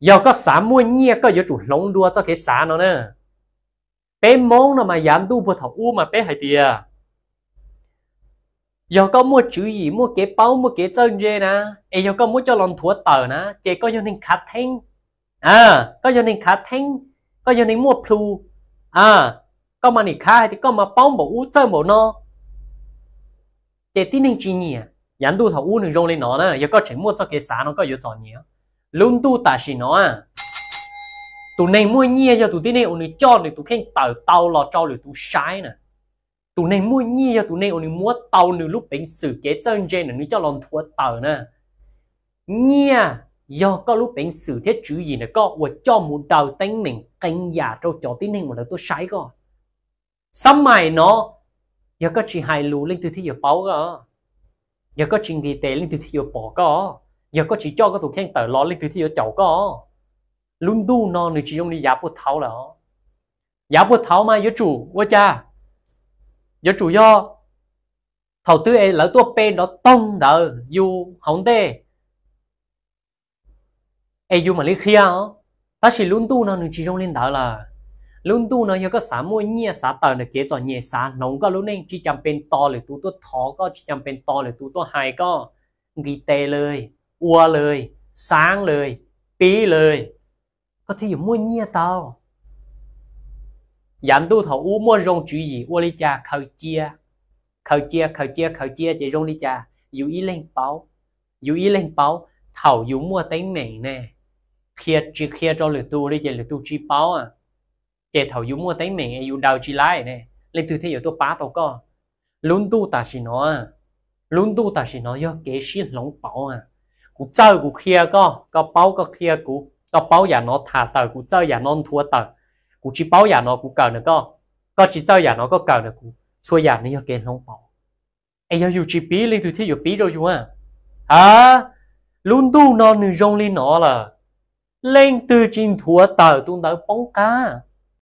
giờ có xã mua nhia có giờ chủ lông đua cho cái xã nó nè bé món nó mà dám đu vừa thầu u mà bé hay tìa giờ có mua chữ gì mua cái bao mua cái chân dê nè ấy giờ có mua cho lòng thua tờ nè chỉ có giờ nên khát thanh à có giờ nên khát thanh có giờ nên mua plu à có mà nị khai thì có mà bao bộ u chơi bộ nó chỉ tin nên chỉ nhỉ dám đu thầu u nên rong lên nó nè giờ có chỉnh mua cho cái xã nó có giờ chọn nhỉ luôn tu ta chỉ nó à tụ này mua nhia cho tụ tí này ổn cho thì tụ khen tàu tàu lò cho thì tụ sai nè tụ này mua nhia cho tụ này ổn mua tàu nửa lúc bệnh sử kế chân trên nè cho lòng thua tàu nè nhia do có lúc bệnh sử thiết chữ gì nè có và cho một đầu tính mình canh giả cho cho tí này một là tôi sai co sắm mày nó giờ có chỉ hai lù lên từ thi giờ báo có giờ có chuyện gì tệ lên từ thi giờ bỏ có giờ có chỉ cho cái thuộc khen tờ lo lên thứ thì cháu có luôn đu nó người chỉ ông đi giả bút tháo là giả bút tháo mà giới chủ quá cha giới chủ do thầu tư ấy lỡ tua pe nó tông đỡ dù hỏng tê ấy dù mà lấy khía đó ta chỉ luôn tu nó người chỉ ông lên đỡ là luôn tu nó có sáu mua nhia xã tờ để kế rồi nhẹ xã nóng có luôn nên chỉ chăm bên to là tu tu thó có chỉ chăm bên to là tu tu hài có ghi tê lời ua lời sáng lời bí lời mua nhiều tao giảm tu thầu u mua rong chữ gì ua lý cha khẩu chia khẩu chia khẩu chia khẩu chia rong lý cha dù ý lên báo dù ý lên báo mua tính mình nè kia chỉ kia cho lượt tu đi chỉ tu chỉ báo à chỉ thầu dù mua tính mình dù đầu chỉ lái nè lên từ thế giờ tôi bá tao có luôn tu ta chỉ nó à tu ta chỉ nó do kế sĩ lỏng bảo à กูเจ้ากูเคลียก็กระเป๋าก็เคลียกูกระเป๋าอย่างนอถาต่ากูเจ้าอย่างนอนทัวต่ากูชิเป้าอย่างนอกูเก่าเนี่ยก็ก็ชิเจ้าอย่างนอก็เก่าเนี่ยกูช่วยอย่างนี้กเกณฑ์ลงเป่าไอ้ยาอยู่จีปีเลยที่อยู่ปีเราอยู่อ่ะฮะลุนดูนอนหนึ่งจงลีนอล่ะเล่นตัวจินทัวต่าตุ้งตาป้องกา